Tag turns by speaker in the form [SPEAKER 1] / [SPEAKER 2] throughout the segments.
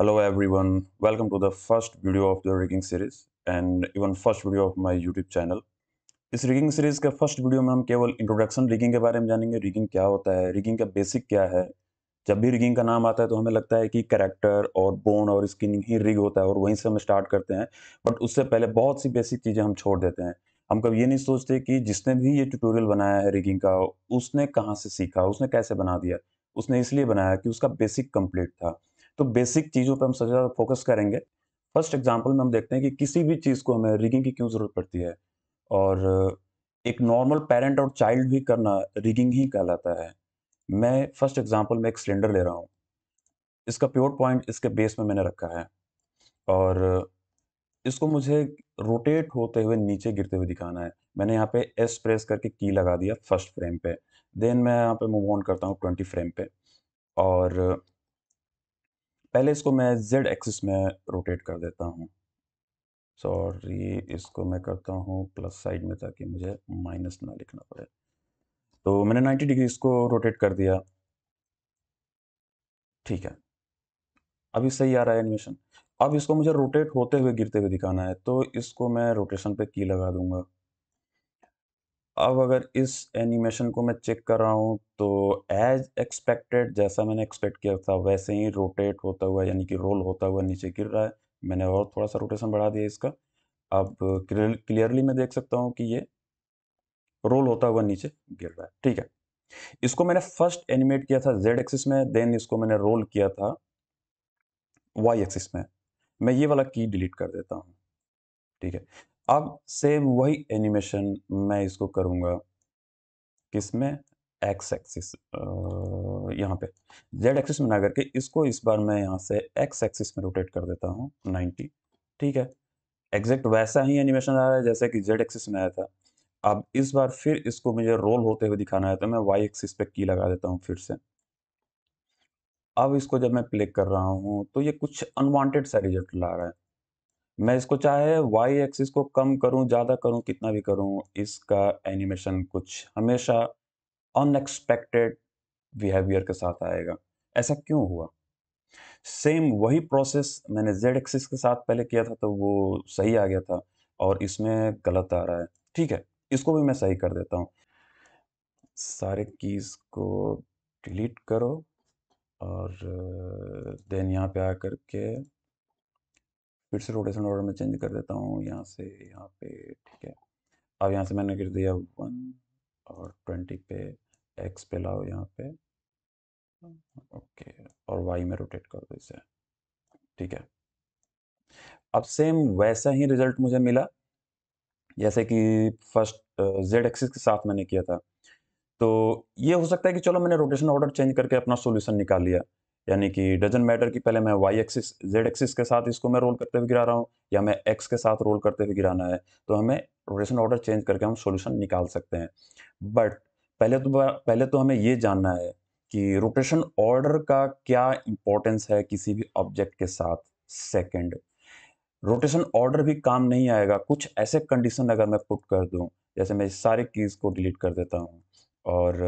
[SPEAKER 1] hello everyone welcome to the first video of the rigging series and even first video of my youtube channel इस rigging series के first video में हम केवल introduction rigging के बारे में जानेंगे रिगिंग क्या होता है रिगिंग का बेसिक क्या है जब भी रिगिंग का नाम आता है तो हमें लगता है कि करेक्टर और बोन और स्किनिंग ही रिग होता है और वहीं से हम स्टार्ट करते हैं बट उससे पहले बहुत सी बेसिक चीज़ें हम छोड़ देते हैं हम कभी ये नहीं सोचते कि जिसने भी ये ट्यूटोरियल बनाया है रिगिंग का उसने कहाँ से सीखा उसने कैसे बना दिया उसने इसलिए बनाया कि उसका बेसिक कंप्लीट था तो बेसिक चीज़ों पर हम सबसे ज़्यादा फोकस करेंगे फर्स्ट एग्जाम्पल में हम देखते हैं कि किसी भी चीज़ को हमें रिगिंग की क्यों ज़रूरत पड़ती है और एक नॉर्मल पेरेंट और चाइल्ड भी करना रिगिंग ही कहलाता है मैं फर्स्ट एग्जाम्पल में एक सिलेंडर ले रहा हूँ इसका प्योर पॉइंट इसके बेस में मैंने रखा है और इसको मुझे रोटेट होते हुए नीचे गिरते हुए दिखाना है मैंने यहाँ पे एस प्रेस करके की लगा दिया फर्स्ट फ्रेम पे देन मैं यहाँ पे मूव ऑन करता हूँ ट्वेंटी फ्रेम पे और पहले इसको मैं जेड एक्सिस में रोटेट कर देता हूँ सॉरी इसको मैं करता हूँ प्लस साइड में ताकि मुझे माइनस ना लिखना पड़े तो मैंने 90 डिग्री इसको रोटेट कर दिया ठीक है अभी सही आ रहा है एनिमेशन अब इसको मुझे रोटेट होते हुए गिरते हुए दिखाना है तो इसको मैं रोटेशन पे की लगा दूंगा अब अगर इस एनिमेशन को मैं चेक कर रहा हूँ तो एज एक्सपेक्टेड जैसा मैंने एक्सपेक्ट किया था वैसे ही रोटेट होता हुआ यानी कि रोल होता हुआ नीचे गिर रहा है मैंने और थोड़ा सा रोटेशन बढ़ा दिया इसका अब क्लियरली मैं देख सकता हूँ कि ये रोल होता हुआ नीचे गिर रहा है ठीक है इसको मैंने फर्स्ट एनिमेट किया था जेड एक्सिस में देन इसको मैंने रोल किया था वाई एक्सिस में मैं ये वाला की डिलीट कर देता हूँ ठीक है अब सेम वही एनिमेशन मैं इसको करूंगा किसमें एक्स एक्सिस यहाँ पे जेड एक्सिस में ना करके इसको इस बार मैं यहाँ से एक्स एक्सिस में रोटेट कर देता हूँ 90 ठीक है एग्जैक्ट वैसा ही एनिमेशन आ रहा है जैसे कि जेड एक्सिस में आया था अब इस बार फिर इसको मुझे रोल होते हुए दिखाना है तो मैं वाई एक्सिस पे की लगा देता हूँ फिर से अब इसको जब मैं प्ले कर रहा हूँ तो ये कुछ अनवांटेड सा रिजल्ट ला रहा है मैं इसको चाहे वाई एक्सिस को कम करूं ज़्यादा करूं कितना भी करूं इसका एनिमेशन कुछ हमेशा अनएक्सपेक्टेड बिहेवियर के साथ आएगा ऐसा क्यों हुआ सेम वही प्रोसेस मैंने जेड एक्सिस के साथ पहले किया था तो वो सही आ गया था और इसमें गलत आ रहा है ठीक है इसको भी मैं सही कर देता हूँ सारे कीज़ को डिलीट करो और देन यहाँ पे आकर के फिर से रोटेशन ऑर्डर में चेंज कर देता हूँ यहाँ से यहाँ पे ठीक है अब यहाँ से मैंने गिर दिया वन और ट्वेंटी पे एक्स पे लाओ यहाँ पे ओके और वाई में रोटेट कर दो इसे ठीक है अब सेम वैसा ही रिजल्ट मुझे मिला जैसे कि फर्स्ट जेड एक्सिस के साथ मैंने किया था तो ये हो सकता है कि चलो मैंने रोटेशन ऑर्डर चेंज करके अपना सोल्यूशन निकाल लिया यानी कि डजन मैटर कि पहले मैं वाई एक्सिस जेड एक्सिस के साथ इसको मैं रोल करते हुए गिरा रहा हूँ या मैं एक्स के साथ रोल करते हुए गिराना है तो हमें रोटेशन ऑर्डर चेंज करके हम सोल्यूशन निकाल सकते हैं बट पहले तो पहले तो हमें ये जानना है कि रोटेशन ऑर्डर का क्या इंपॉर्टेंस है किसी भी ऑब्जेक्ट के साथ सेकेंड रोटेशन ऑर्डर भी काम नहीं आएगा कुछ ऐसे कंडीशन अगर मैं पुट कर दूं जैसे मैं इस सारे कीज़ को डिलीट कर देता हूं और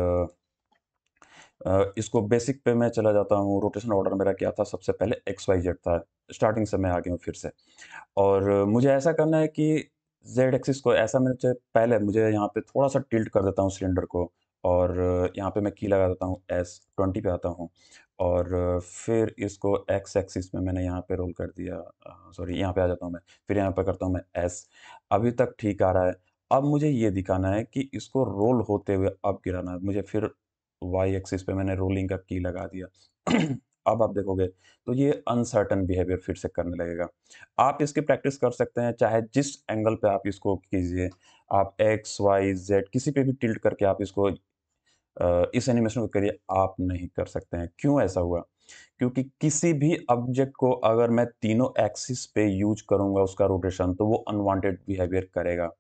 [SPEAKER 1] इसको बेसिक पे मैं चला जाता हूँ रोटेशन ऑर्डर मेरा क्या था सबसे पहले एक्स वाई जेड था स्टार्टिंग से मैं आ गया हूँ फिर से और मुझे ऐसा करना है कि जेड एक्सिस को ऐसा मैं पहले मुझे यहाँ पे थोड़ा सा टिल्ट कर देता हूँ सिलेंडर को और यहाँ पे मैं की लगा देता हूँ एस ट्वेंटी पे आता हूँ और फिर इसको एक्स एक्सिस में मैंने यहाँ पे रोल कर दिया सॉरी यहाँ पे आ जाता हूँ मैं फिर यहाँ पे करता हूँ मैं एस अभी तक ठीक आ रहा है अब मुझे ये दिखाना है कि इसको रोल होते हुए अब गिराना है मुझे फिर वाई एक्सिस पे मैंने रोलिंग का की लगा दिया अब आप देखोगे तो ये अनसर्टन बिहेवियर फिर से करने लगेगा आप इसकी प्रैक्टिस कर सकते हैं चाहे जिस एंगल पे आप इसको कीजिए आप एक्स वाई जेड किसी पे भी टिल्ट करके आप इसको इस एनिमेशन को करिए आप नहीं कर सकते हैं क्यों ऐसा हुआ क्योंकि किसी भी ऑब्जेक्ट को अगर मैं तीनों एक्सिस पे यूज करूंगा उसका रोटेशन तो वो अनवांटेड बिहेवियर करेगा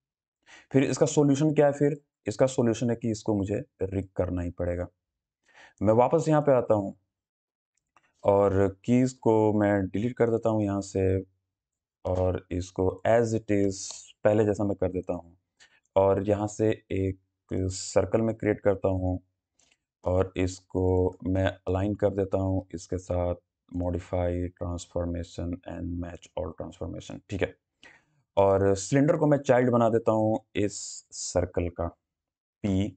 [SPEAKER 1] फिर इसका सॉल्यूशन क्या है फिर इसका सोल्यूशन है कि इसको मुझे रिक करना ही पड़ेगा मैं वापस यहाँ पे आता हूँ और कीज़ को मैं डिलीट कर देता हूँ यहाँ से और इसको एज इट इज़ पहले जैसा मैं कर देता हूँ और यहाँ से एक सर्कल में क्रिएट करता हूँ और इसको मैं अलाइन कर देता हूँ इसके साथ मॉडिफाई ट्रांसफॉर्मेशन एंड मैच और ट्रांसफॉर्मेशन ठीक है और सिलेंडर को मैं चाइल्ड बना देता हूँ इस सर्कल का पी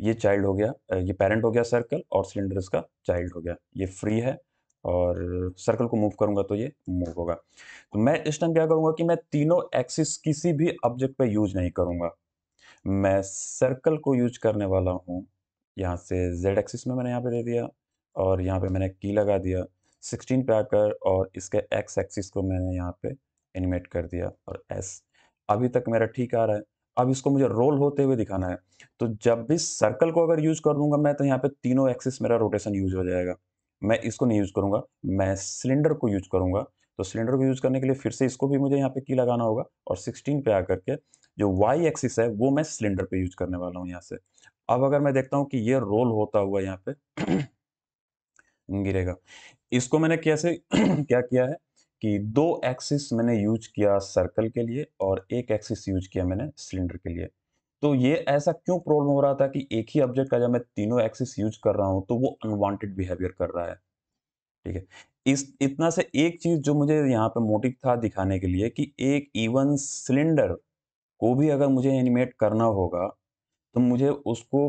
[SPEAKER 1] ये चाइल्ड हो गया ये पेरेंट हो गया सर्कल और सिलेंडर इसका चाइल्ड हो गया ये फ्री है और सर्कल को मूव करूंगा तो ये मूव होगा तो मैं इस टाइम क्या करूंगा कि मैं तीनों एक्सिस किसी भी ऑब्जेक्ट पे यूज नहीं करूंगा मैं सर्कल को यूज करने वाला हूँ यहाँ से जेड एक्सिस में मैंने यहाँ पे दे दिया और यहाँ पे मैंने की लगा दिया 16 पे आकर और इसके एक्स एक्सिस को मैंने यहाँ पे एनिमेट कर दिया और एस अभी तक मेरा ठीक आ रहा है अब इसको मुझे रोल होते हुए दिखाना है तो जब भी सर्कल को अगर यूज कर दूंगा मैं तो यहाँ पे तीनों एक्सिस मेरा रोटेशन यूज हो जाएगा मैं इसको नहीं यूज करूंगा मैं सिलेंडर को यूज करूंगा तो सिलेंडर को यूज करने के लिए फिर से इसको भी मुझे यहाँ पे की लगाना होगा और सिक्सटीन पे आकर के जो वाई एक्सिस है वो मैं सिलेंडर पे यूज करने वाला हूँ यहाँ से अब अगर मैं देखता हूँ कि ये रोल होता हुआ यहाँ पे गिरेगा इसको मैंने कैसे क्या किया है कि दो एक्सिस मैंने यूज किया सर्कल के लिए और एक एक्सिस यूज किया मैंने सिलेंडर के लिए तो ये ऐसा क्यों प्रॉब्लम हो रहा था कि एक ही ऑब्जेक्ट का जब मैं तीनों एक्सिस यूज कर रहा हूं तो वो अनवांटेड बिहेवियर कर रहा है ठीक है इस इतना से एक चीज़ जो मुझे यहाँ पे मोटिव था दिखाने के लिए कि एक इवन सिलेंडर को भी अगर मुझे एनिमेट करना होगा तो मुझे उसको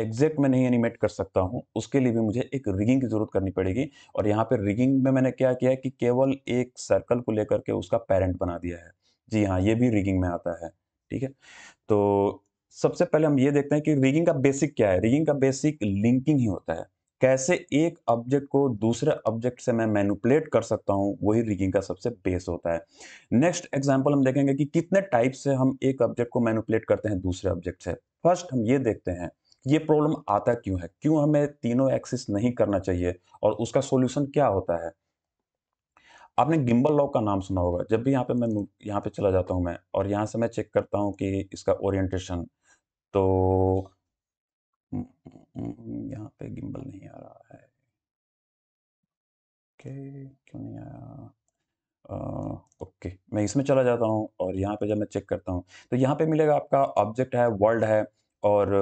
[SPEAKER 1] एग्जैक्ट मैं नहीं एनिमेट कर सकता हूँ उसके लिए भी मुझे एक रिगिंग की ज़रूरत करनी पड़ेगी और यहाँ पर रिगिंग में मैंने क्या किया कि केवल एक सर्कल को लेकर के उसका पेरेंट बना दिया है जी हाँ ये भी रिगिंग में आता है ठीक है तो सबसे पहले हम ये देखते हैं कि रिगिंग का बेसिक क्या है रिगिंग का बेसिक लिंकिंग ही होता है कैसे एक ऑब्जेक्ट को दूसरे ऑब्जेक्ट से मैं मैनुपलेट कर सकता हूँ वही रिगिंग का सबसे बेस होता है नेक्स्ट एग्जाम्पल हम देखेंगे कि कितने टाइप से हम एक ऑब्जेक्ट को मैनुपलेट करते हैं दूसरे ऑब्जेक्ट से फर्स्ट हम ये देखते हैं ये प्रॉब्लम आता क्यों है क्यों हमें तीनों एक्सिस नहीं करना चाहिए और उसका सोल्यूशन क्या होता है आपने गिम्बल लॉक का नाम सुना होगा जब भी यहाँ पे मैं यहाँ पे चला जाता हूँ मैं और यहाँ से मैं चेक करता हूँ कि इसका ओरिएंटेशन तो यहाँ पे गिम्बल नहीं आ रहा है ओके क्यों नहीं आया ओके मैं इसमें चला जाता हूँ और यहाँ पे जब मैं चेक करता हूँ तो यहाँ पे मिलेगा आपका ऑब्जेक्ट है वर्ल्ड है और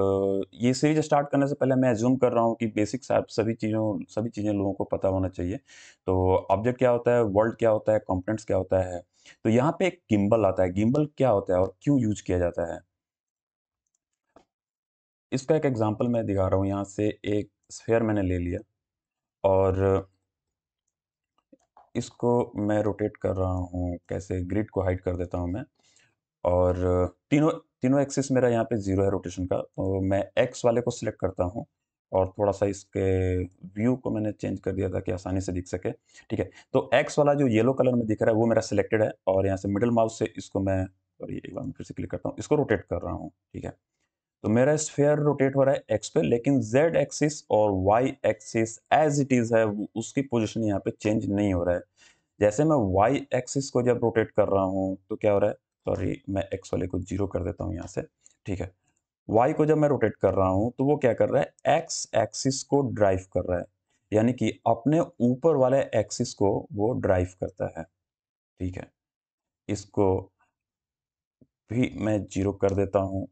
[SPEAKER 1] ये सीरीज स्टार्ट करने से पहले मैं एज्यूम कर रहा हूँ कि बेसिक सभी चीज़ों सभी चीज़ें लोगों को पता होना चाहिए तो ऑब्जेक्ट क्या होता है वर्ल्ड क्या होता है कॉम्पोनेंट्स क्या होता है तो यहाँ पे एक गिम्बल आता है गिम्बल क्या होता है और क्यों यूज किया जाता है इसका एक एग्जाम्पल मैं दिखा रहा हूँ यहाँ से एक स्फेयर मैंने ले लिया और इसको मैं रोटेट कर रहा हूँ कैसे ग्रिड को हाइड कर देता हूँ मैं और तीनों तीनों एक्सिस मेरा यहाँ पे जीरो है रोटेशन का तो मैं एक्स वाले को सिलेक्ट करता हूँ और थोड़ा सा इसके व्यू को मैंने चेंज कर दिया ताकि आसानी से दिख सके ठीक है तो एक्स वाला जो येलो कलर में दिख रहा है वो मेरा सिलेक्टेड है और यहाँ से मिडिल माउस से इसको मैं और ये एक बार फिर से क्लिक करता हूँ इसको रोटेट कर रहा हूँ ठीक है तो मेरा स्फेयर रोटेट हो रहा है एक्स पे लेकिन जेड एक्सिस और Y axis as it is है उसकी पोजिशन यहाँ पे चेंज नहीं हो रहा है जैसे मैं वाई एक्सिस को जब रोटेट कर रहा हूँ तो क्या हो रहा है सॉरी मैं एक्स वाले को जीरो कर देता हूँ यहाँ से ठीक है वाई को जब मैं रोटेट कर रहा हूँ तो वो क्या कर रहा है एक्स एक्सिस को ड्राइव कर रहा है यानी कि अपने ऊपर वाले एक्सिस को वो ड्राइव करता है ठीक है इसको भी मैं जीरो कर देता हूँ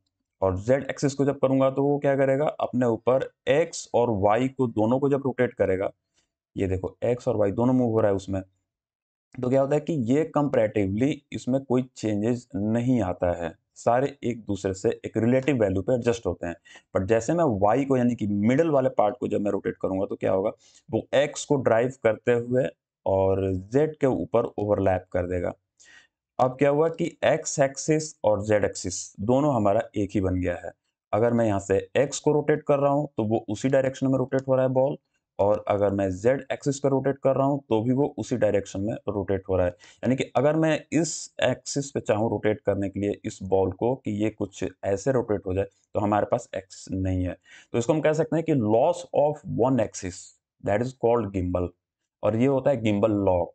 [SPEAKER 1] और जेड एक्सिस को जब करूँगा तो वो क्या करेगा अपने ऊपर एक्स और वाई को दोनों को जब रोटेट करेगा ये देखो एक्स और वाई दोनों मूव हो रहा है उसमें तो क्या होता है कि ये कंपेरेटिवली इसमें कोई चेंजेस नहीं आता है सारे एक दूसरे से एक रिलेटिव वैल्यू पे एडजस्ट होते हैं बट जैसे मैं वाई को यानी कि मिडल वाले पार्ट को जब मैं रोटेट करूंगा तो क्या होगा वो एक्स को ड्राइव करते हुए और जेड के ऊपर ओवरलैप कर देगा अब क्या हुआ कि एक्स एक्सिस और जेड एक्सिस दोनों हमारा एक ही बन गया है अगर मैं यहाँ से एक्स को रोटेट कर रहा हूँ तो वो उसी डायरेक्शन में रोटेट हो रहा है बॉल और अगर मैं जेड एक्सिस पर रोटेट कर रहा हूँ तो भी वो उसी डायरेक्शन में रोटेट हो रहा है यानी कि अगर मैं इस एक्सिस पे चाहूँ रोटेट करने के लिए इस बॉल को कि ये कुछ ऐसे रोटेट हो जाए तो हमारे पास एक्सिस नहीं है तो इसको हम कह सकते हैं कि loss of one axis that is called gimbal और ये होता है गिम्बल लॉक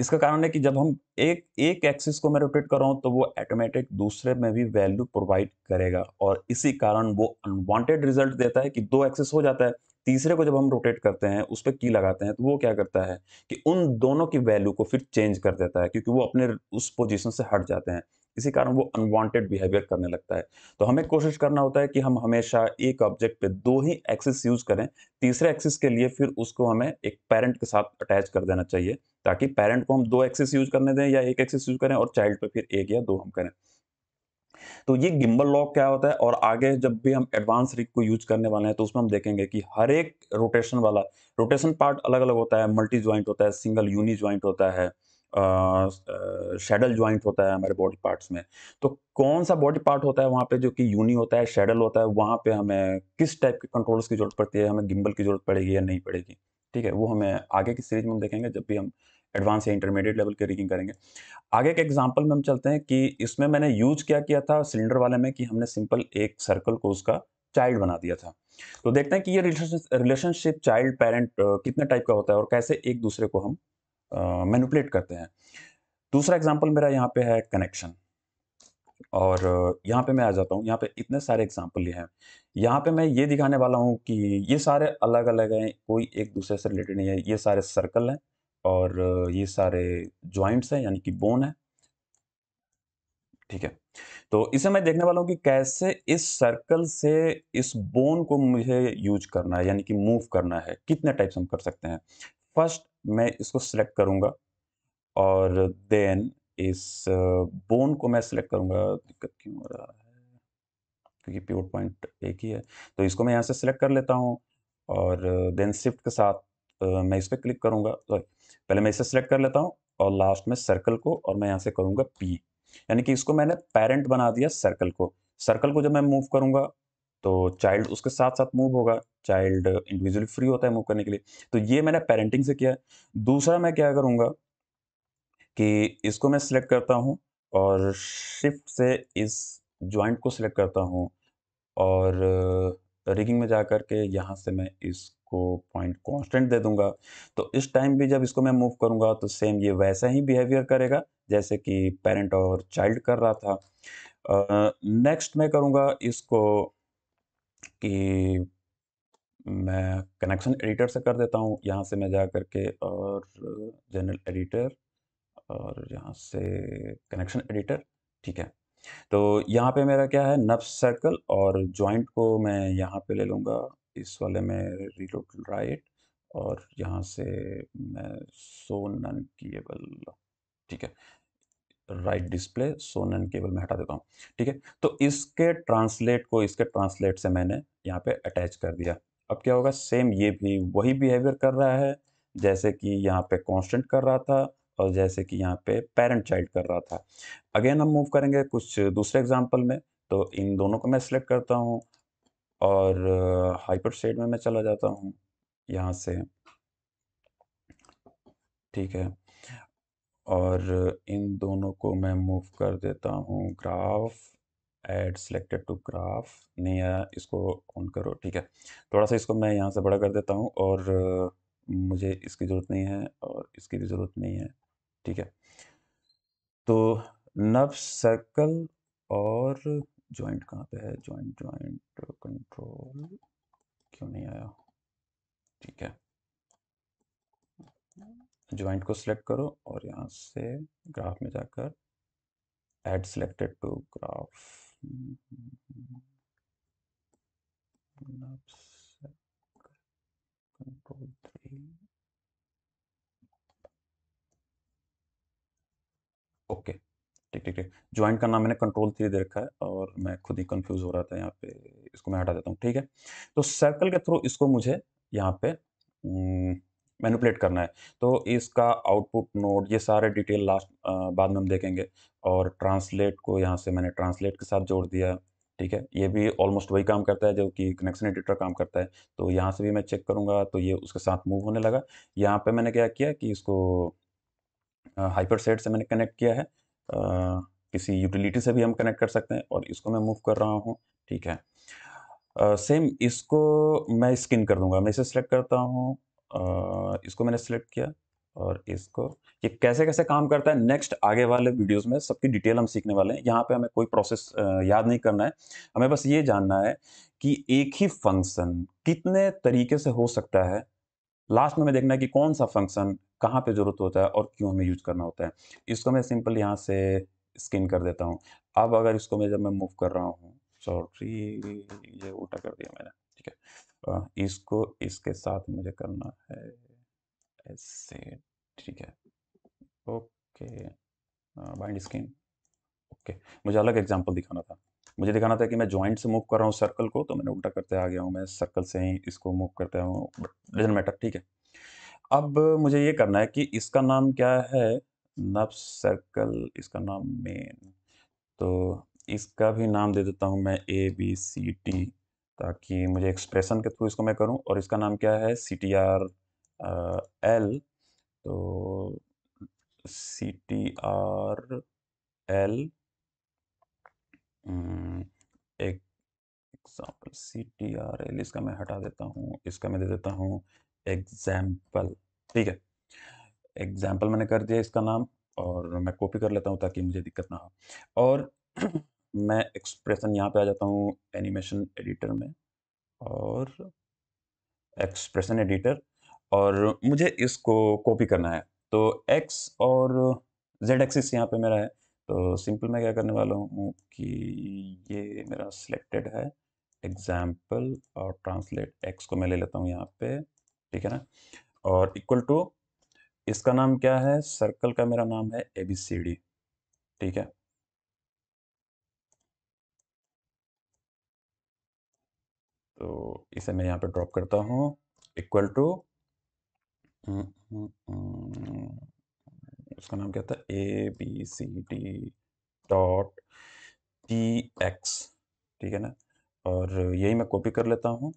[SPEAKER 1] इसका कारण है कि जब हम एक एक एक्सिस को मैं रोटेट कर रहा हूँ तो वो ऑटोमेटिक दूसरे में भी वैल्यू प्रोवाइड करेगा और इसी कारण वो अनवांटेड रिजल्ट देता है कि दो एक्सिस हो जाता है तीसरे को जब हम रोटेट करते हैं उस पर की लगाते हैं तो वो क्या करता है कि उन दोनों की वैल्यू को फिर चेंज कर देता है क्योंकि वो अपने उस पोजिशन से हट जाते हैं इसी कारण वो अनवांटेड बिहेवियर करने लगता है तो हमें कोशिश करना होता है कि हम हमेशा एक ऑब्जेक्ट पे दो ही एक्सिस यूज़ करें तीसरे एक्सिस के लिए फिर उसको हमें एक पेरेंट के साथ अटैच कर देना चाहिए ताकि पेरेंट को हम दो एक्सिस यूज करने दें या एक एक्सिस यूज करें और चाइल्ड पे फिर एक या दो हम करें तो ये गिम्बल लॉक क्या होता है और आगे जब भी हम एडवांस रिक को यूज करने वाले हैं तो उसमें हम देखेंगे कि हर एक रोटेशन वाला रोटेशन पार्ट अलग अलग होता है मल्टी ज्वाइंट होता है सिंगल यूनि ज्वाइंट होता है शेडल uh, ज्वाइंट uh, होता है हमारे बॉडी पार्ट्स में तो कौन सा बॉडी पार्ट होता है वहाँ पे जो कि यूनी होता है शेडल होता है वहाँ पे हमें किस टाइप के कंट्रोल्स की जरूरत पड़ती है हमें गिम्बल की जरूरत पड़ेगी या नहीं पड़ेगी ठीक है वो हमें आगे की सीरीज में हम देखेंगे जब भी हम एडवांस या इंटरमीडिएट लेवल की रिगिंग करेंगे आगे के एग्जाम्पल में हम चलते हैं कि इसमें मैंने यूज क्या किया था सिलेंडर वाले में कि हमने सिंपल एक सर्कल को उसका चाइल्ड बना दिया था तो देखते हैं कि ये रिलेशनशिप चाइल्ड पेरेंट कितने टाइप का होता है और कैसे एक दूसरे को हम मैनुपलेट uh, करते हैं दूसरा एग्जाम्पल मेरा यहाँ पे है कनेक्शन और यहाँ पे मैं आ जाता हूँ यहाँ पे इतने सारे एग्जाम्पल ये हैं यहाँ पे मैं ये दिखाने वाला हूँ कि ये सारे अलग अलग हैं कोई एक दूसरे से रिलेटेड नहीं है ये सारे सर्कल हैं और ये सारे ज्वाइंट्स हैं यानी कि बोन है ठीक है तो इसे मैं देखने वाला हूं कि कैसे इस सर्कल से इस बोन को मुझे यूज करना है यानी कि मूव करना है कितने टाइप्स हम कर सकते हैं फर्स्ट मैं इसको सिलेक्ट करूंगा और देन इस बोन को मैं सिलेक्ट करूंगा दिक्कत क्यों हो रहा है क्योंकि प्योर पॉइंट एक ही है तो इसको मैं यहाँ से सिलेक्ट कर लेता हूँ और देन शिफ्ट के साथ मैं इस पर क्लिक करूँगा सॉरी पहले मैं इसे सेलेक्ट कर लेता हूँ और लास्ट में सर्कल को और मैं यहाँ से करूँगा पी यानी कि इसको मैंने पेरेंट बना दिया सर्कल को सर्कल को जब मैं मूव करूँगा तो चाइल्ड उसके साथ साथ मूव होगा चाइल्ड इंडिविजुअल फ्री होता है मूव करने के लिए तो ये मैंने पेरेंटिंग से किया दूसरा मैं क्या करूँगा कि इसको मैं सिलेक्ट करता हूँ और शिफ्ट से इस ज्वाइंट को सिलेक्ट करता हूँ और रिगिंग में जा करके यहाँ से मैं इसको पॉइंट कांस्टेंट दे दूंगा तो इस टाइम भी जब इसको मैं मूव करूंगा तो सेम ये वैसा ही बिहेवियर करेगा जैसे कि पेरेंट और चाइल्ड कर रहा था नेक्स्ट मैं करूँगा इसको कि मैं कनेक्शन एडिटर से कर देता हूँ यहाँ से मैं जा करके के और जनरल एडिटर और यहाँ से कनेक्शन एडिटर ठीक है तो यहाँ पे मेरा क्या है नफ्स सर्कल और जॉइंट को मैं यहाँ पे ले लूँगा इस वाले में रिलोड राइट और यहाँ से मैं सो नन केबल ठीक है right display so none cable में हटा देता हूँ ठीक है तो इसके ट्रांसलेट को इसके ट्रांसलेट से मैंने यहाँ पे अटैच कर दिया अब क्या होगा सेम ये भी वही बिहेवियर कर रहा है जैसे कि यहाँ पे कॉन्स्टेंट कर रहा था और जैसे कि यहाँ पे पेरेंट चाइल्ड कर रहा था अगेन हम मूव करेंगे कुछ दूसरे एग्जाम्पल में तो इन दोनों को मैं सिलेक्ट करता हूँ और हाइपर शेड में मैं चला जाता हूँ यहाँ से ठीक है और इन दोनों को मैं मूव कर देता हूँ graph add selected to graph नहीं आया इसको ऑन करो ठीक है थोड़ा सा इसको मैं यहाँ से बड़ा कर देता हूँ और मुझे इसकी ज़रूरत नहीं है और इसकी भी ज़रूरत नहीं है ठीक है तो नव सर्कल और ज्वाइंट कहाँ पे है ज्वाइंट ज्वाइंट कंट्रोल क्यों नहीं आया ठीक है ज्वाइंट को सिलेक्ट करो और यहाँ से ग्राफ में जाकर add selected to graph control three okay ठीक ठीक ठीक ज्वाइंट का नाम मैंने कंट्रोल थ्री दे रखा है और मैं खुद ही कंफ्यूज हो रहा था यहाँ पे इसको मैं हटा देता हूँ ठीक है तो सर्कल के थ्रू इसको मुझे यहाँ पे मैनुपलेट करना है तो इसका आउटपुट नोड ये सारे डिटेल लास्ट बाद में हम देखेंगे और ट्रांसलेट को यहाँ से मैंने ट्रांसलेट के साथ जोड़ दिया ठीक है ये भी ऑलमोस्ट वही काम करता है जो कि कनेक्शन एडिटर काम करता है तो यहाँ से भी मैं चेक करूँगा तो ये उसके साथ मूव होने लगा यहाँ पर मैंने क्या किया कि इसको हाइपर सेट से मैंने कनेक्ट किया है आ, किसी यूटिलिटी से भी हम कनेक्ट कर सकते हैं और इसको मैं मूव कर रहा हूँ ठीक है सेम इसको मैं स्किन कर दूंगा मैं इसे सिलेक्ट करता हूँ इसको मैंने सिलेक्ट किया और इसको ये कैसे कैसे काम करता है नेक्स्ट आगे वाले वीडियोस में सबकी डिटेल हम सीखने वाले हैं यहाँ पे हमें कोई प्रोसेस याद नहीं करना है हमें बस ये जानना है कि एक ही फंक्शन कितने तरीके से हो सकता है लास्ट में हमें देखना है कि कौन सा फंक्शन कहाँ पे ज़रूरत होता है और क्यों हमें यूज करना होता है इसको मैं सिंपल यहाँ से स्किन कर देता हूँ अब अगर इसको मैं जब मैं मूव कर रहा हूँ सॉरी ये उल्टा कर दिया मैंने ठीक है इसको इसके साथ मुझे करना है ऐसे ठीक है ओके बाइंड स्किन ओके मुझे अलग एग्जाम्पल दिखाना था मुझे दिखाना था कि मैं जॉइंट से मूव कर रहा हूँ सर्कल को तो मैंने उल्टा करते आ गया हूँ मैं सर्कल से ही इसको मूव करता हूँ बट डजेंट मैटर ठीक है अब मुझे ये करना है कि इसका नाम क्या है नब सर्कल इसका नाम मेन तो इसका भी नाम दे देता हूँ मैं ए बी सी टी ताकि मुझे एक्सप्रेशन के थ्रू इसको मैं करूँ और इसका नाम क्या है सी टी आर एल तो सी टी आर एल एक example C T R L इसका मैं हटा देता हूँ इसका मैं दे देता हूँ एग्जाम्पल ठीक है एग्जाम्पल मैंने कर दिया इसका नाम और मैं कॉपी कर लेता हूँ ताकि मुझे दिक्कत ना हो और मैं एक्सप्रेशन यहाँ पे आ जाता हूँ एनिमेशन एडिटर में और एक्सप्रेशन एडिटर और मुझे इसको कॉपी करना है तो एक्स और जेड एक्सिस यहाँ पे मेरा है तो सिंपल मैं क्या करने वाला हूँ कि ये मेरा सिलेक्टेड है एग्जाम्पल और ट्रांसलेट एक्स को मैं ले लेता हूँ यहाँ पे ठीक है ना और इक्वल टू इसका नाम क्या है सर्कल का मेरा नाम है एबीसीडी ठीक है तो इसे मैं यहां पे ड्रॉप करता हूं इक्वल टू उसका नाम क्या था A B C D dot T X ठीक है ना और यही मैं कॉपी कर लेता हूं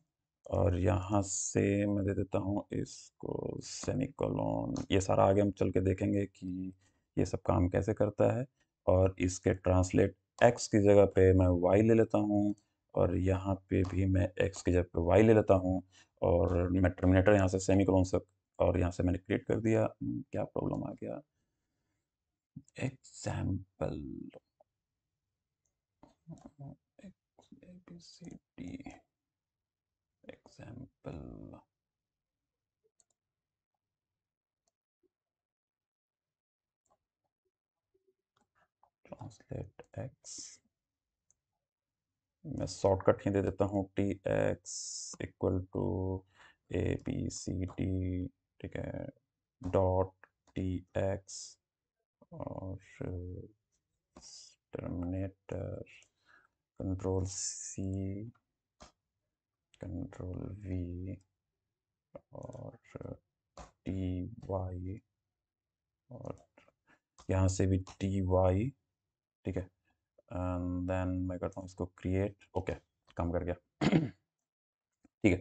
[SPEAKER 1] और यहाँ से मैं दे देता हूँ इसको सेमिकोलोन ये सारा आगे हम चल के देखेंगे कि ये सब काम कैसे करता है और इसके ट्रांसलेट एक्स की जगह पे मैं वाई ले लेता हूँ और यहाँ पे भी मैं एक्स की जगह पे वाई ले लेता हूँ और मैं टर्मिनेटर यहाँ से सेमिकोलोन से और यहाँ से मैंने क्रिएट कर दिया हम्म, क्या प्रॉब्लम आ गया example A B C D example translate X मैं शॉर्टकट ही दे देता हूँ T X equal to A B C D ठीक है डॉट टी एक्स और terminator control C control V और टी वाई और यहाँ से भी टी वाई ठीक है एंड देन मैं करता हूँ इसको क्रिएट ओके काम कर गया ठीक है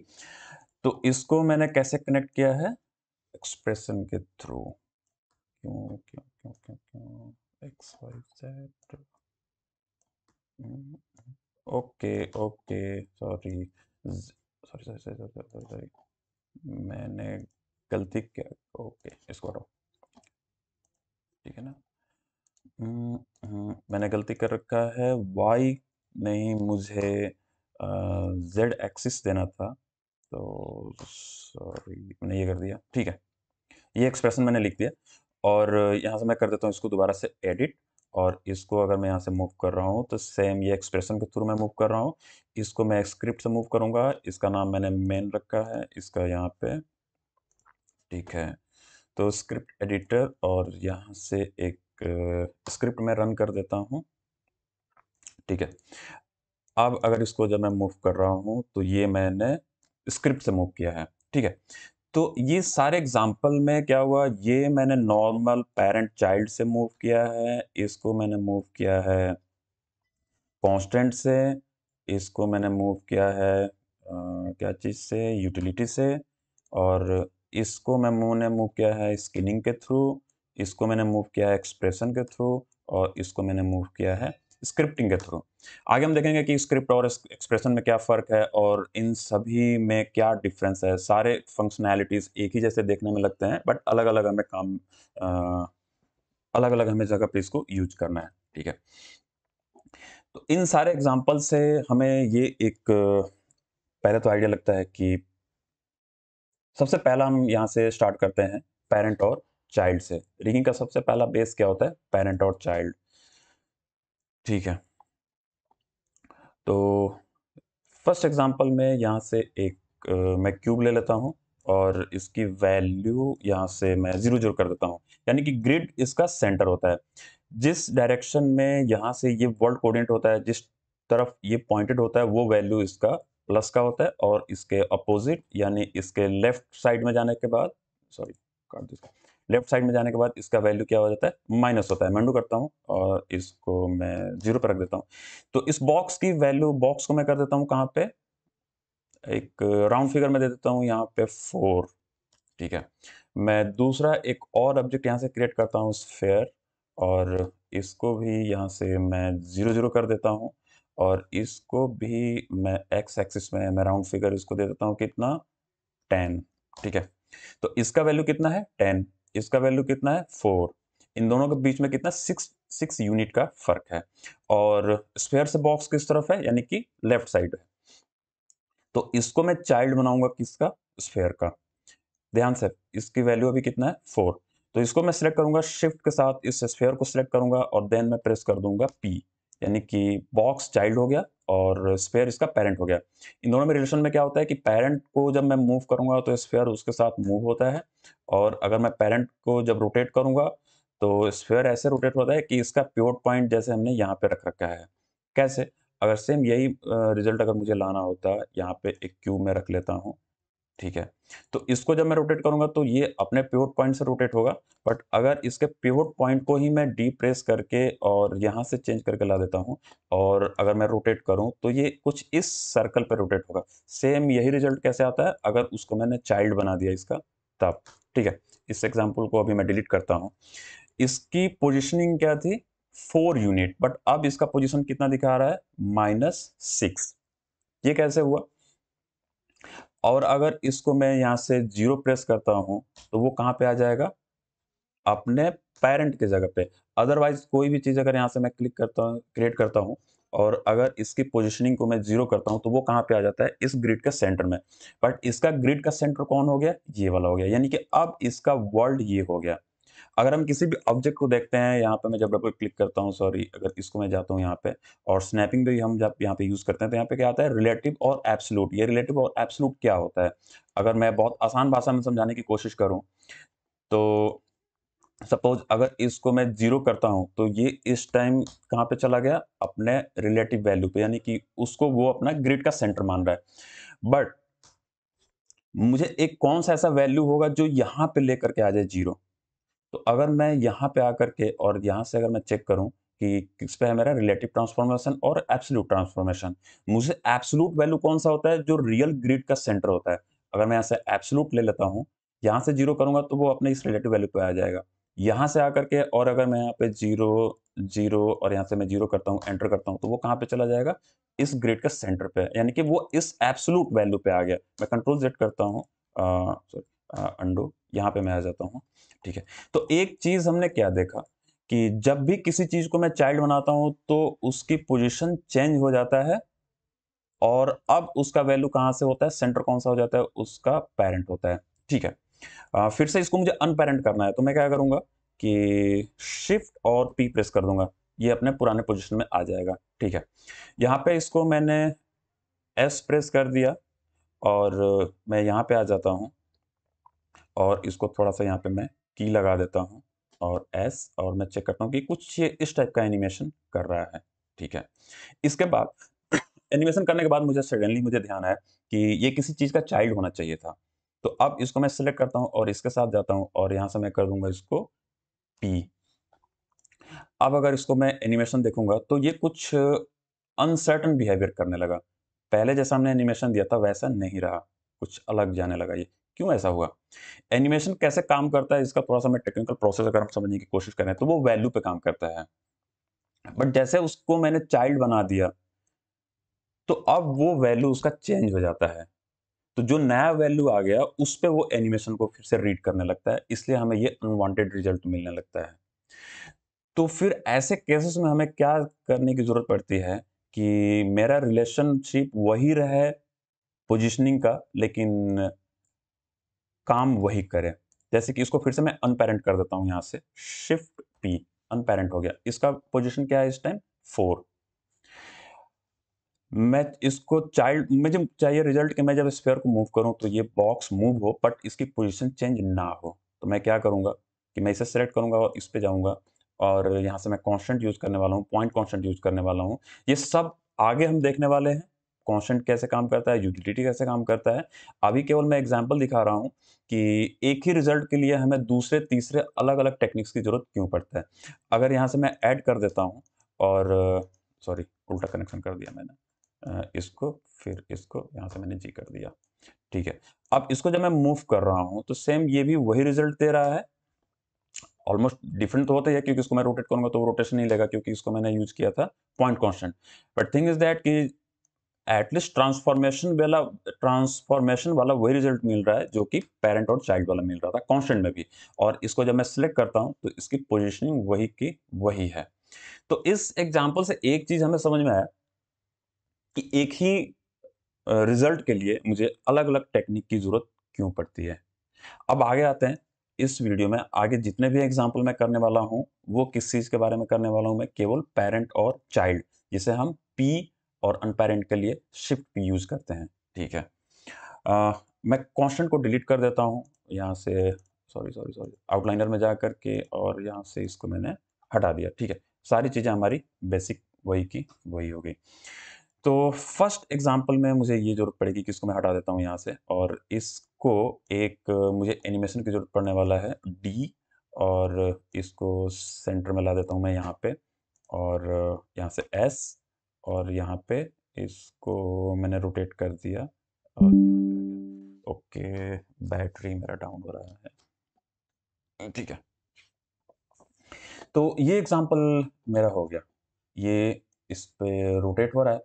[SPEAKER 1] तो इसको मैंने कैसे कनेक्ट किया है एक्सप्रेशन के थ्रू क्यों क्यों क्यों क्यों क्यों X Y Z okay okay sorry sorry sorry sorry sorry sorry मैंने गलती क्या ओके इसको हटाओ ठीक है ना हम्म, हम्म, मैंने गलती कर रखा है वाई नहीं मुझे जेड एक्सिस देना था तो सॉरी मैंने ये कर दिया ठीक है ये एक्सप्रेशन मैंने लिख दिया और यहाँ से मैं कर देता हूँ इसको दोबारा से एडिट और इसको अगर मैं यहाँ से मूव कर रहा हूँ तो सेम ये एक्सप्रेशन के थ्रू मैं मूव कर रहा हूँ इसको मैं स्क्रिप्ट से मूव करूँगा इसका नाम मैंने मेन रखा है इसका यहाँ पे ठीक है तो स्क्रिप्ट एडिटर और यहाँ से एक स्क्रिप्ट में रन कर देता हूँ ठीक है अब अगर इसको जब मैं मूव कर रहा हूँ तो ये मैंने स्क्रिप्ट से मूव किया है ठीक है तो ये सारे एग्जाम्पल में क्या हुआ ये मैंने नॉर्मल पेरेंट चाइल्ड से मूव किया है इसको मैंने मूव किया है कॉन्स्टेंट से इसको मैंने मूव किया है आ, क्या चीज़ से यूटिलिटी से और इसको मैं मैंने मूव किया है स्किनिंग के थ्रू इसको मैंने मूव किया है एक्सप्रेशन के थ्रू और इसको मैंने मूव किया है स्क्रिप्टिंग के थ्रू आगे हम देखेंगे कि स्क्रिप्ट और एक्सप्रेशन में क्या फ़र्क है और इन सभी में क्या डिफरेंस है सारे फंक्शनैलिटीज़ एक ही जैसे देखने में लगते हैं बट अलग अलग हमें काम अलग अलग हमें जगह पे इसको यूज करना है ठीक है तो इन सारे एग्जाम्पल से हमें ये एक पहले तो आइडिया लगता है कि सबसे पहला हम यहाँ से स्टार्ट करते हैं पेरेंट और चाइल्ड से रिगिंग का सबसे पहला बेस क्या होता है पेरेंट और चाइल्ड ठीक है तो फर्स्ट एग्जांपल में यहाँ से एक आ, मैं क्यूब ले लेता हूँ और इसकी वैल्यू यहाँ से मैं ज़ीरो जीरो कर देता हूँ यानी कि ग्रिड इसका सेंटर होता है जिस डायरेक्शन में यहाँ से ये वर्ल्ड कोऑर्डिनेट होता है जिस तरफ ये पॉइंटेड होता है वो वैल्यू इसका प्लस का होता है और इसके अपोजिट यानी इसके लेफ्ट साइड में जाने के बाद सॉरी काट दीजिए लेफ्ट साइड में जाने के बाद इसका वैल्यू क्या हो जाता है माइनस होता है मैं अंडू करता हूँ और इसको मैं जीरो पर रख देता हूँ तो इस बॉक्स की वैल्यू बॉक्स को मैं कर देता हूँ कहाँ पे एक राउंड फिगर में दे देता हूँ यहाँ पे फोर ठीक है मैं दूसरा एक और ऑब्जेक्ट यहाँ से क्रिएट करता हूँ स्फेयर और इसको भी यहाँ से मैं ज़ीरो ज़ीरो कर देता हूँ और इसको भी मैं एक्स एक्सिस में मैं राउंड फिगर इसको दे देता हूँ कितना टेन ठीक है तो इसका वैल्यू कितना है टेन इसका वैल्यू कितना है फोर इन दोनों के बीच में कितना सिक्स सिक्स यूनिट का फर्क है और स्पेयर से बॉक्स किस तरफ है यानी कि लेफ्ट साइड है तो इसको मैं चाइल्ड बनाऊंगा किसका स्पेयर का ध्यान से इसकी वैल्यू अभी कितना है फोर तो इसको मैं सिलेक्ट करूंगा शिफ्ट के साथ इस स्पेयर को सिलेक्ट करूंगा और देन मैं प्रेस कर दूंगा पी यानी कि बॉक्स चाइल्ड हो गया और स्पेयर इसका पेरेंट हो गया इन दोनों में रिलेशन में क्या होता है कि पेरेंट को जब मैं मूव करूंगा तो स्पेयर उसके साथ मूव होता है और अगर मैं पेरेंट को जब रोटेट करूंगा तो स्पेयर ऐसे रोटेट होता है कि इसका प्योर पॉइंट जैसे हमने यहाँ पे रख रखा है कैसे अगर सेम यही रिजल्ट अगर मुझे लाना होता यहाँ पे एक क्यूब में रख लेता हूँ ठीक है तो इसको जब मैं रोटेट करूंगा तो ये अपने पिवट पॉइंट से रोटेट होगा बट अगर इसके पिवट पॉइंट को ही मैं डी प्रेस करके और यहाँ से चेंज करके ला देता हूँ और अगर मैं रोटेट करूँ तो ये कुछ इस सर्कल पर रोटेट होगा सेम यही रिजल्ट कैसे आता है अगर उसको मैंने चाइल्ड बना दिया इसका तब ठीक है इस एग्जाम्पल को अभी मैं डिलीट करता हूँ इसकी पोजिशनिंग क्या थी फोर यूनिट बट अब इसका पोजिशन कितना दिखा रहा है माइनस सिक्स ये कैसे हुआ और अगर इसको मैं यहाँ से जीरो प्रेस करता हूँ तो वो कहाँ पे आ जाएगा अपने पेरेंट के जगह पे अदरवाइज कोई भी चीज़ अगर यहाँ से मैं क्लिक करता हूँ क्रिएट करता हूँ और अगर इसकी पोजिशनिंग को मैं जीरो करता हूँ तो वो कहाँ पे आ जाता है इस ग्रिड के सेंटर में बट इसका ग्रिड का सेंटर कौन हो गया ये वाला हो गया यानी कि अब इसका वर्ल्ड ये हो गया अगर हम किसी भी ऑब्जेक्ट को देखते हैं यहाँ पे मैं जब डबल क्लिक करता हूँ सॉरी अगर इसको मैं जाता हूँ यहाँ पे और स्नैपिंग भी हम जब यहाँ पे यूज़ करते हैं तो यहाँ पे क्या आता है रिलेटिव और एब्सलूट ये रिलेटिव और एब्सलूट क्या होता है अगर मैं बहुत आसान भाषा में समझाने की कोशिश करूँ तो सपोज अगर इसको मैं जीरो करता हूँ तो ये इस टाइम कहाँ पे चला गया अपने रिलेटिव वैल्यू पे यानी कि उसको वो अपना ग्रिड का सेंटर मान रहा है बट मुझे एक कौन सा ऐसा वैल्यू होगा जो यहाँ पे लेकर के आ जाए जीरो तो अगर मैं यहाँ पे आकर के और यहाँ से अगर मैं चेक करूँ कि किस पे है मेरा रिलेटिव ट्रांसफॉर्मेशन और एब्सोल्यूट ट्रांसफॉर्मेशन मुझे एब्सोल्यूट वैल्यू कौन सा होता है जो रियल ग्रिड का सेंटर होता है अगर मैं यहाँ से एब्सोल्यूट ले लेता हूँ यहाँ से जीरो करूंगा तो वो अपने इस रिलेटिव वैल्यू पे आ जाएगा यहाँ से आकर के और अगर मैं यहाँ पे जीरो जीरो और यहाँ से मैं जीरो करता हूँ एंटर करता हूँ तो वो कहाँ पे चला जाएगा इस ग्रेड का सेंटर पे यानी कि वो इस एब्सोल्यूट वैल्यू पे आ गया मैं कंट्रोल जेड करता हूँ सॉरी अंडो यहाँ पे मैं आ जाता हूँ ठीक है तो एक चीज हमने क्या देखा कि जब भी किसी चीज को मैं चाइल्ड बनाता हूं तो उसकी पोजिशन चेंज हो जाता है और अब उसका वैल्यू कहां से होता है सेंटर कौन सा हो जाता है उसका पेरेंट होता है ठीक है आ, फिर से इसको मुझे अनपेरेंट करना है तो मैं क्या करूंगा कि शिफ्ट और पी प्रेस कर दूंगा ये अपने पुराने पोजीशन में आ जाएगा ठीक है यहाँ पे इसको मैंने एस प्रेस कर दिया और मैं यहाँ पे आ जाता हूँ और इसको थोड़ा सा यहाँ पे मैं की लगा देता हूँ और एस और मैं चेक करता हूँ कि कुछ ये इस टाइप का एनिमेशन कर रहा है ठीक है इसके बाद एनिमेशन करने के बाद मुझे सडनली मुझे ध्यान आया कि ये किसी चीज़ का चाइल्ड होना चाहिए था तो अब इसको मैं सिलेक्ट करता हूँ और इसके साथ जाता हूँ और यहाँ से मैं कर दूंगा इसको पी अब अगर इसको मैं एनिमेशन देखूंगा तो ये कुछ अनसर्टन बिहेवियर करने लगा पहले जैसा हमने एनिमेशन दिया था वैसा नहीं रहा कुछ अलग जाने लगा ये क्यों ऐसा हुआ एनिमेशन कैसे काम करता है इसका थोड़ा सा मैं टेक्निकल प्रोसेस अगर हम समझने की कोशिश करें तो वो वैल्यू पे काम करता है बट जैसे उसको मैंने चाइल्ड बना दिया तो अब वो वैल्यू उसका चेंज हो जाता है तो जो नया वैल्यू आ गया उस पर वो एनिमेशन को फिर से रीड करने लगता है इसलिए हमें ये अनवांटेड रिजल्ट मिलने लगता है तो फिर ऐसे केसेस में हमें क्या करने की ज़रूरत पड़ती है कि मेरा रिलेशनशिप वही रहे पोजीशनिंग का लेकिन काम वही करे जैसे कि इसको फिर से मैं अनपेरेंट कर देता हूं यहां से शिफ्ट पी अनपेरेंट हो गया इसका पोजिशन क्या है इस टाइम फोर मैं इसको चाइल्ड मुझे चाहिए रिजल्ट कि मैं जब स्पेयर को मूव करूं तो ये बॉक्स मूव हो बट इसकी पोजीशन चेंज ना हो तो मैं क्या करूंगा कि मैं इसे सेलेक्ट करूंगा और इस पे जाऊंगा और यहां से मैं कांस्टेंट यूज़ करने वाला हूँ पॉइंट कांस्टेंट यूज़ करने वाला हूँ ये सब आगे हम देखने वाले हैं कॉन्स्टेंट कैसे काम करता है यूटिलिटी कैसे काम करता है अभी केवल मैं एग्जाम्पल दिखा रहा हूँ कि एक ही रिजल्ट के लिए हमें दूसरे तीसरे अलग अलग टेक्निक्स की ज़रूरत क्यों पड़ता है अगर यहाँ से मैं ऐड कर देता हूँ और सॉरी उल्टा कनेक्शन कर दिया मैंने इसको फिर इसको यहाँ से मैंने जी कर दिया ठीक है अब इसको जब मैं मूव कर रहा हूँ तो सेम ये भी वही रिजल्ट दे रहा है ऑलमोस्ट डिफरेंट तो होता है क्योंकि इसको मैं रोटेट करूंगा तो वो रोटेशन नहीं लेगा क्योंकि इसको मैंने यूज किया था point constant but thing is that कि एटलीस्ट ट्रांसफॉर्मेशन वाला ट्रांसफॉर्मेशन वाला वही रिजल्ट मिल रहा है जो कि पेरेंट और चाइल्ड वाला मिल रहा था कॉन्स्टेंट में भी और इसको जब मैं सिलेक्ट करता हूँ तो इसकी पोजिशनिंग वही की वही है तो इस एग्जाम्पल से एक चीज़ हमें समझ में आया कि एक ही रिजल्ट के लिए मुझे अलग अलग टेक्निक की ज़रूरत क्यों पड़ती है अब आगे आते हैं इस वीडियो में आगे जितने भी एग्जाम्पल मैं करने वाला हूं वो किस चीज़ के बारे में करने वाला हूं मैं केवल पेरेंट और चाइल्ड जिसे हम पी और अनपेरेंट के लिए शिफ्ट भी यूज़ करते हैं ठीक है आ, मैं कॉन्स्टेंट को डिलीट कर देता हूँ यहाँ से सॉरी सॉरी सॉरी आउटलाइनर में जा करके और यहाँ से इसको मैंने हटा दिया ठीक है सारी चीज़ें हमारी बेसिक वही की वही हो गई तो फर्स्ट एग्जांपल में मुझे ये ज़रूरत पड़ेगी कि इसको मैं हटा देता हूँ यहाँ से और इसको एक मुझे एनिमेशन की ज़रूरत पड़ने वाला है डी और इसको सेंटर में ला देता हूँ मैं यहाँ पे और यहाँ से एस और यहाँ पे इसको मैंने रोटेट कर दिया और ओके बैटरी मेरा डाउन हो रहा है ठीक है तो ये एग्जांपल मेरा हो गया ये इस पे रोटेट हो रहा है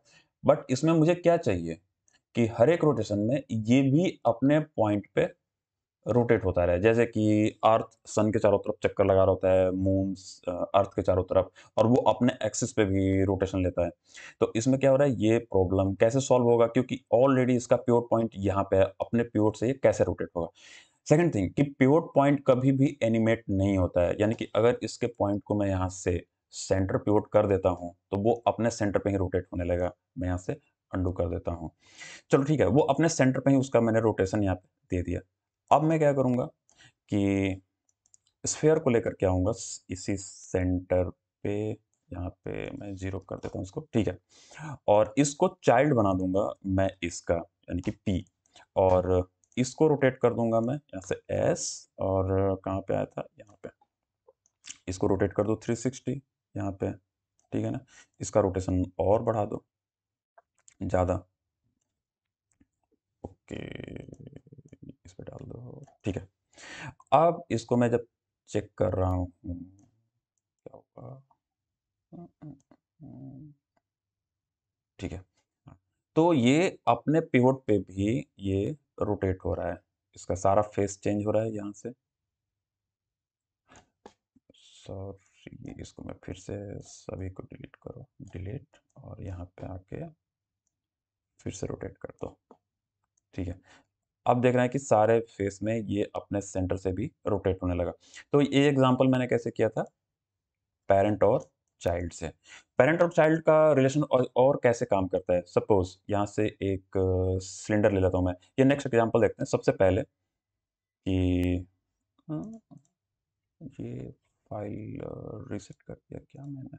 [SPEAKER 1] बट इसमें मुझे क्या चाहिए कि हर एक रोटेशन में ये भी अपने पॉइंट पे रोटेट होता रहे जैसे कि अर्थ सन के चारों तरफ चक्कर लगा रहा होता है मून अर्थ uh, के चारों तरफ और वो अपने एक्सिस पे भी रोटेशन लेता है तो इसमें क्या हो रहा है ये प्रॉब्लम कैसे सॉल्व होगा क्योंकि ऑलरेडी इसका प्योर पॉइंट यहाँ पे अपने प्योर से ये कैसे रोटेट होगा सेकेंड थिंग कि प्योर पॉइंट कभी भी एनिमेट नहीं होता है यानी कि अगर इसके पॉइंट को मैं यहाँ से सेंटर प्योर कर देता हूँ तो वो अपने सेंटर पर ही रोटेट होने लगेगा मैं यहाँ से अंडू कर देता हूँ चलो ठीक है वो अपने सेंटर पर ही उसका मैंने रोटेशन यहाँ पे दे दिया अब मैं क्या करूँगा कि स्फेयर को लेकर क्या आऊँगा इसी सेंटर पे यहाँ पे मैं जीरो कर देता हूँ इसको ठीक है और इसको चाइल्ड बना दूंगा मैं इसका यानी कि पी और इसको रोटेट कर दूंगा मैं यहाँ से एस और कहाँ पे आया था यहाँ पे इसको रोटेट कर दो 360 सिक्सटी यहाँ पे ठीक है ना इसका रोटेशन और बढ़ा दो ज़्यादा ओके डाल दो ठीक है अब इसको मैं जब चेक कर रहा हूँ क्या होगा ठीक है तो ये अपने पिवट पे भी ये रोटेट हो रहा है इसका सारा फेस चेंज हो रहा है यहाँ से सॉरी इसको मैं फिर से सभी को डिलीट करो डिलीट और यहाँ पे आके फिर से रोटेट कर दो ठीक है अब देख रहे हैं कि सारे फेस में ये अपने सेंटर से भी रोटेट होने लगा तो ये एग्जाम्पल मैंने कैसे किया था पेरेंट और चाइल्ड से पेरेंट और चाइल्ड का रिलेशन और, और कैसे काम करता है सपोज यहाँ से एक सिलेंडर ले लेता हूँ मैं ये नेक्स्ट एग्जाम्पल देखते हैं सबसे पहले कि हाँ, ये फाइल रिसेट कर दिया क्या मैंने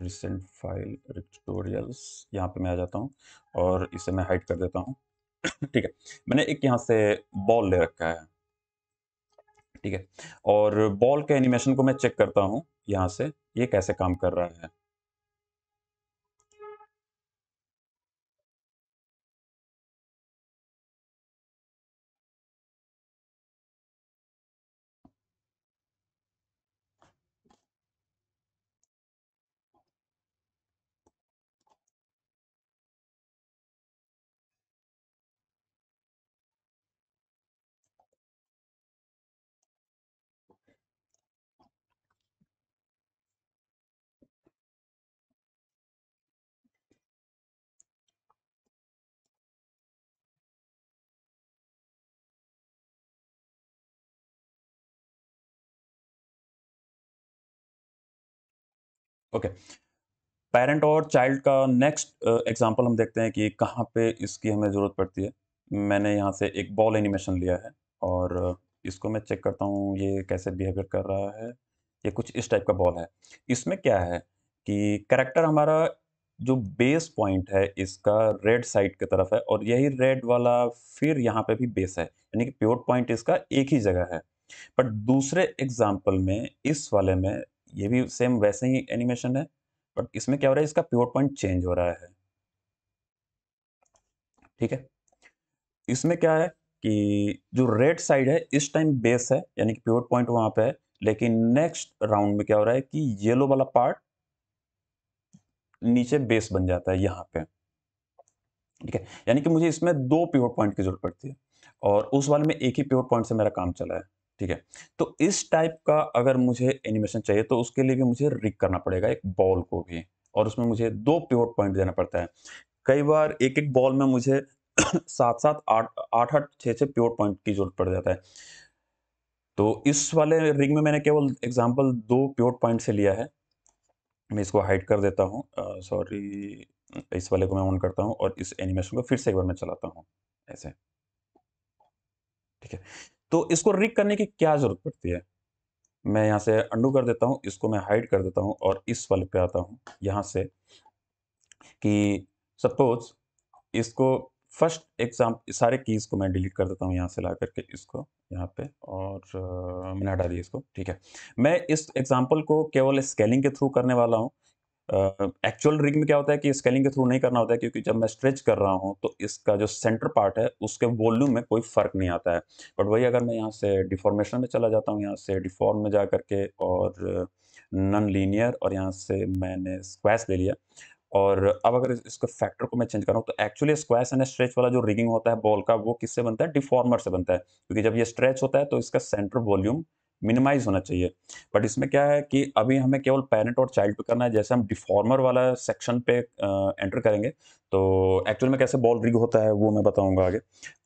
[SPEAKER 1] रिसेंट फाइल रिक्टोरियल्स यहाँ पे मैं आ जाता हूँ और इसे मैं हाइड कर देता हूँ ठीक है मैंने एक यहाँ से बॉल ले रखा है ठीक है और बॉल के एनिमेशन को मैं चेक करता हूँ यहाँ से ये कैसे काम कर रहा है ओके पेरेंट और चाइल्ड का नेक्स्ट एग्जांपल uh, हम देखते हैं कि कहाँ पे इसकी हमें ज़रूरत पड़ती है मैंने यहाँ से एक बॉल एनिमेशन लिया है और uh, इसको मैं चेक करता हूँ ये कैसे बिहेवियर कर रहा है ये कुछ इस टाइप का बॉल है इसमें क्या है कि करेक्टर हमारा जो बेस पॉइंट है इसका रेड साइड की तरफ है और यही रेड वाला फिर यहाँ पे भी बेस है यानी कि प्योर पॉइंट इसका एक ही जगह है बट दूसरे एग्जाम्पल में इस वाले में ये भी सेम वैसे ही एनिमेशन है बट इसमें क्या हो रहा है इसका प्योर पॉइंट चेंज हो रहा है ठीक है इसमें क्या है कि जो रेड साइड है इस टाइम बेस है यानी कि प्योर पॉइंट वहां पे है लेकिन नेक्स्ट राउंड में क्या हो रहा है कि येलो वाला पार्ट नीचे बेस बन जाता है यहाँ पे ठीक है यानी कि मुझे इसमें दो प्योर पॉइंट की जरूरत पड़ती है और उस वाले में एक ही प्योर पॉइंट से मेरा काम चला है ठीक है तो इस टाइप का अगर मुझे एनिमेशन चाहिए तो उसके लिए भी मुझे रिक करना पड़ेगा एक बॉल को भी और उसमें मुझे दो प्योर पॉइंट देना पड़ता है कई बार एक एक बॉल में मुझे सात सात आठ आठ आठ छः छः प्योर पॉइंट की जरूरत पड़ जाता है तो इस वाले रिंग में मैंने केवल एग्जाम्पल दो प्योर पॉइंट से लिया है मैं इसको हाइड कर देता हूँ सॉरी इस वाले को मैं ऑन करता हूँ और इस एनिमेशन को फिर से एक बार मैं चलाता हूँ ऐसे ठीक है तो इसको रिक करने की क्या ज़रूरत पड़ती है मैं यहाँ से अंडू कर देता हूँ इसको मैं हाइड कर देता हूँ और इस वाले पे आता हूँ यहाँ से कि सपोज इसको फर्स्ट एग्जाम सारे कीज़ को मैं डिलीट कर देता हूँ यहाँ से ला करके इसको यहाँ पे और मैंने हटा दिया इसको ठीक है मैं इस एग्जाम्पल को केवल स्केलिंग के थ्रू करने वाला हूँ एक्चुअल रिंग में क्या होता है कि स्केलिंग के थ्रू नहीं करना होता है क्योंकि जब मैं स्ट्रेच कर रहा हूँ तो इसका जो सेंटर पार्ट है उसके वॉल्यूम में कोई फ़र्क नहीं आता है बट वही अगर मैं यहाँ से डिफॉर्मेशन में चला जाता हूँ यहाँ से डिफॉर्म में जा करके और नन लीनियर और यहाँ से मैंने स्क्वैश ले लिया और अब अगर इसके फैक्टर को मैं चेंज करूँ तो एक्चुअली स्क्वास एंड स्ट्रेच वाला जो रिगिंग होता है बॉल का वो किससे बनता है डिफॉर्मर से बनता है क्योंकि जब ये स्ट्रेच होता है तो इसका सेंटर वॉल्यूम मिनिमाइज होना चाहिए बट इसमें क्या है कि अभी हमें केवल पेरेंट और चाइल्ड पे करना है जैसे हम डिफॉर्मर वाला सेक्शन पे एंटर करेंगे तो एक्चुअल में कैसे बॉल रिग होता है वो मैं बताऊंगा आगे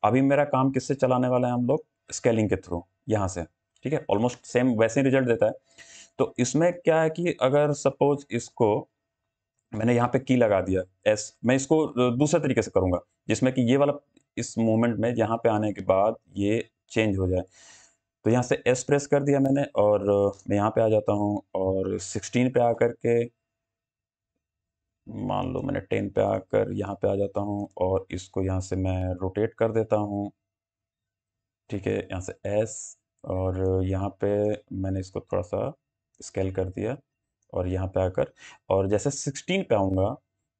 [SPEAKER 1] अभी मेरा काम किससे चलाने वाला है हम लोग स्केलिंग के थ्रू यहाँ से ठीक है ऑलमोस्ट सेम वैसे ही रिजल्ट देता है तो इसमें क्या है कि अगर सपोज इसको मैंने यहाँ पे की लगा दिया एस मैं इसको दूसरे तरीके से करूँगा जिसमें कि ये वाला इस मोमेंट में यहाँ पे आने के बाद ये चेंज हो जाए तो यहाँ से एस प्रेस कर दिया मैंने और मैं यहाँ पे आ जाता हूँ और सिक्सटीन पे आकर के मान लो मैंने टेन पे आकर यहाँ पे आ जाता हूँ और इसको यहाँ से मैं रोटेट कर देता हूँ ठीक है यहाँ से एस और यहाँ पे मैंने इसको थोड़ा सा स्केल कर दिया और यहाँ पे आकर और जैसे सिक्सटीन पे आऊँगा